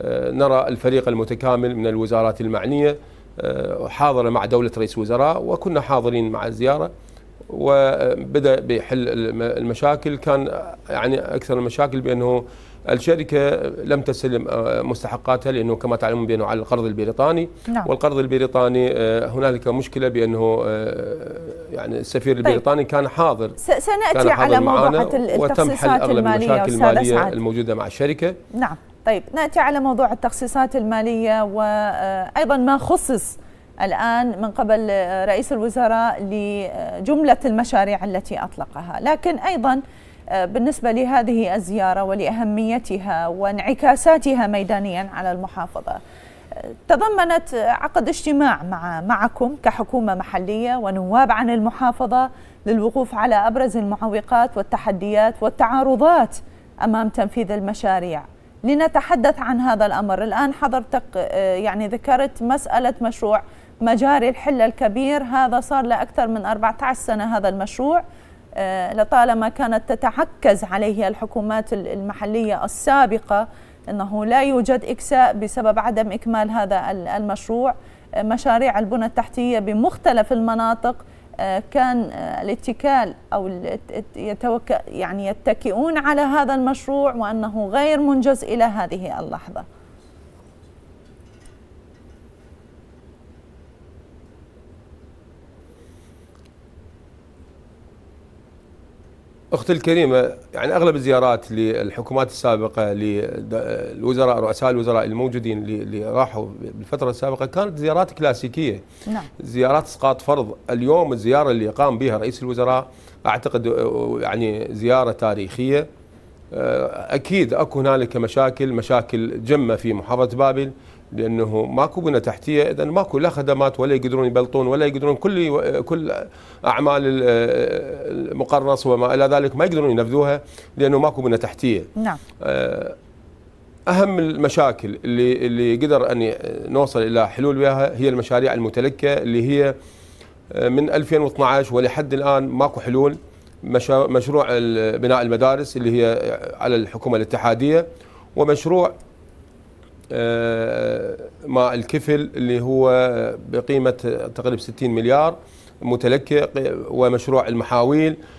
آه، نرى الفريق المتكامل من الوزارات المعنية آه، حاضرة مع دولة رئيس وزراء وكنا حاضرين مع الزيارة وبدأ بحل المشاكل كان يعني أكثر المشاكل بأنه الشركة لم تستلم آه، مستحقاتها لأنه كما تعلمون بأنه على القرض البريطاني نعم. والقرض البريطاني هنالك مشكلة بأنه يعني السفير طيب. البريطاني كان حاضر سنأتي كان حاضر على موضوع التخصيصات المالية وتم حل أغلب المشاكل المالية سعد. الموجودة مع الشركة نعم طيب ناتي على موضوع التخصيصات الماليه وايضا آه، ما خصص الان من قبل آه، رئيس الوزراء لجمله المشاريع التي اطلقها، لكن ايضا آه، بالنسبه لهذه الزياره ولاهميتها وانعكاساتها ميدانيا على المحافظه. تضمنت عقد اجتماع مع معكم كحكومه محليه ونواب عن المحافظه للوقوف على ابرز المعوقات والتحديات والتعارضات امام تنفيذ المشاريع لنتحدث عن هذا الأمر الآن حضرتك آه، يعني ذكرت مسألة مشروع مجاري الحلة الكبير هذا صار لأكثر من 14 سنة هذا المشروع آه، لطالما كانت تتعكز عليه الحكومات المحلية السابقة أنه لا يوجد إكساء بسبب عدم إكمال هذا المشروع آه، مشاريع البنى التحتية بمختلف المناطق آه، كان آه، الاتكال أو يتوك يعني يتكئون على هذا المشروع وأنه غير منجز إلى هذه اللحظة اختي الكريمه يعني اغلب الزيارات للحكومات السابقه للوزراء رؤساء الوزراء الموجودين اللي راحوا بالفتره السابقه كانت زيارات كلاسيكيه نعم. زيارات اسقاط فرض اليوم الزياره اللي قام بها رئيس الوزراء اعتقد يعني زياره تاريخيه آه، اكيد اكو هنالك مشاكل مشاكل جمه في محافظه بابل لانه ماكو بنى تحتيه اذا ماكو لا خدمات ولا يقدرون يبلطون ولا يقدرون كل كل اعمال المقرص وما الى ذلك ما يقدرون ينفذوها لانه ماكو بنى تحتيه. نعم. آه، اهم المشاكل اللي اللي قدر ان نوصل الى حلول وياها هي المشاريع المتلكه اللي هي آه، من 2012 ولحد الان ماكو حلول. مشروع بناء المدارس اللي هي على الحكومة الاتحادية ومشروع آه، ماء الكفل اللي هو بقيمة تقريبا 60 مليار متلكئ ومشروع المحاويل